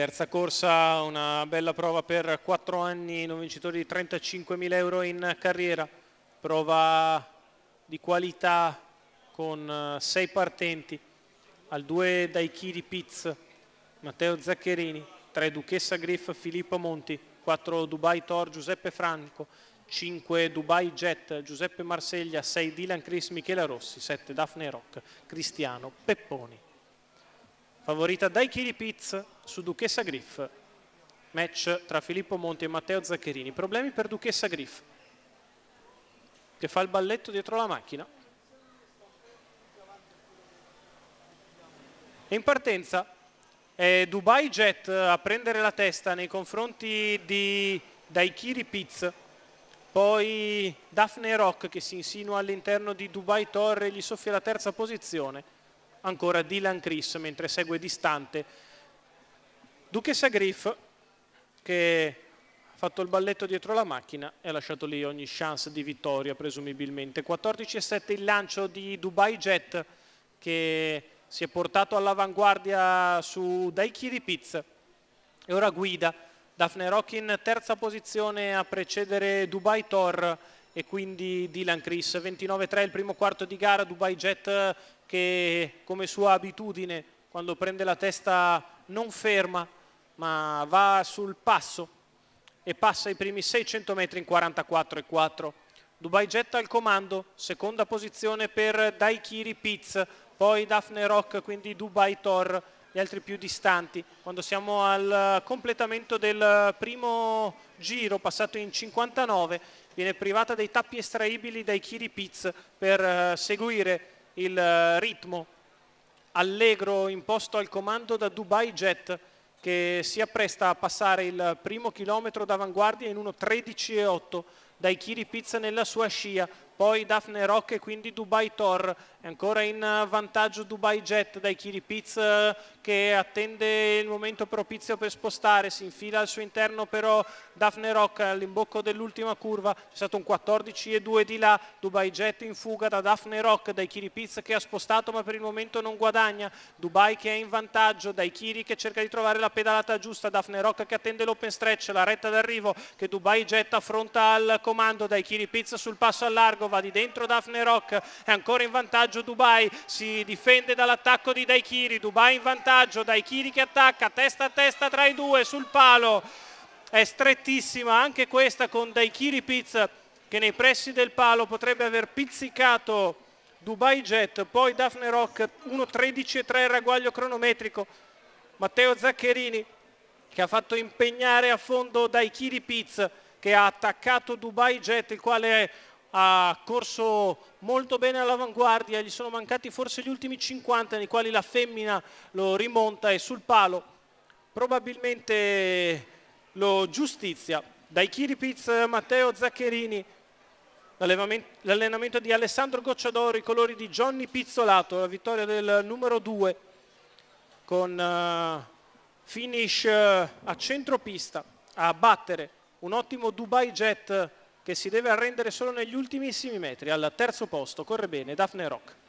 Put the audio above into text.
Terza corsa, una bella prova per 4 anni, un vincitore di 35.000 euro in carriera, prova di qualità con 6 eh, partenti, al 2 Daikiri Chiri Piz, Matteo Zaccherini, 3 Duchessa Griff, Filippo Monti, 4 Dubai Tor, Giuseppe Franco, 5 Dubai Jet, Giuseppe Marseglia, 6 Dylan Chris, Michela Rossi, 7 Daphne Rock, Cristiano Pepponi favorita dai Chili Piz su Duchessa Griff. Match tra Filippo Monti e Matteo Zaccherini. Problemi per Duchessa Griff, che fa il balletto dietro la macchina. E in partenza è eh, Dubai Jet a prendere la testa nei confronti di Daikiri Piz, poi Daphne Rock che si insinua all'interno di Dubai Torre e gli soffia la terza posizione ancora Dylan Chris mentre segue distante Duchessa Griff che ha fatto il balletto dietro la macchina e ha lasciato lì ogni chance di vittoria presumibilmente 14 7 il lancio di Dubai Jet che si è portato all'avanguardia su Daikiri di Piz e ora guida Daphne Rock in terza posizione a precedere Dubai Tor e quindi Dylan Chris 29-3 il primo quarto di gara Dubai Jet che come sua abitudine quando prende la testa non ferma ma va sul passo e passa i primi 600 metri in 44,4. Dubai Jet al comando seconda posizione per Daikiri Piz poi Daphne Rock quindi Dubai Tor gli altri più distanti. Quando siamo al completamento del primo giro passato in 59 viene privata dei tappi estraibili dai Kiri Pits per eh, seguire il eh, ritmo allegro imposto al comando da Dubai Jet che si appresta a passare il primo chilometro d'avanguardia in 1.13.8 dai Kiri Pizza nella sua scia poi Daphne Rock e quindi Dubai Tor, è ancora in vantaggio Dubai Jet dai Kiri Pitts eh, che attende il momento propizio per spostare, si infila al suo interno però Daphne Rock all'imbocco dell'ultima curva, c'è stato un 14 e 2 di là, Dubai Jet in fuga da Daphne Rock, dai Kiri Pitts che ha spostato ma per il momento non guadagna, Dubai che è in vantaggio, dai Kiri che cerca di trovare la pedalata giusta, Daphne Rock che attende l'open stretch, la retta d'arrivo che Dubai Jet affronta al comando, dai Kiri Pitts sul passo a largo, va di dentro Daphne Rock, è ancora in vantaggio Dubai, si difende dall'attacco di Daikiri, Dubai in vantaggio, Daikiri che attacca, testa a testa tra i due sul palo, è strettissima anche questa con Daikiri Piz che nei pressi del palo potrebbe aver pizzicato Dubai Jet, poi Daphne Rock 1.13.3 il ragguaglio cronometrico, Matteo Zaccherini che ha fatto impegnare a fondo Daikiri Piz che ha attaccato Dubai Jet, il quale ha corso molto bene all'avanguardia, gli sono mancati forse gli ultimi 50 nei quali la femmina lo rimonta e sul palo probabilmente lo giustizia. Dai Kiripiz Matteo Zaccherini, l'allenamento di Alessandro Gocciadoro, i colori di Johnny Pizzolato, la vittoria del numero 2 con eh, finish eh, a centropista a battere un ottimo Dubai Jet che si deve arrendere solo negli ultimissimi metri al terzo posto, corre bene Daphne Rock.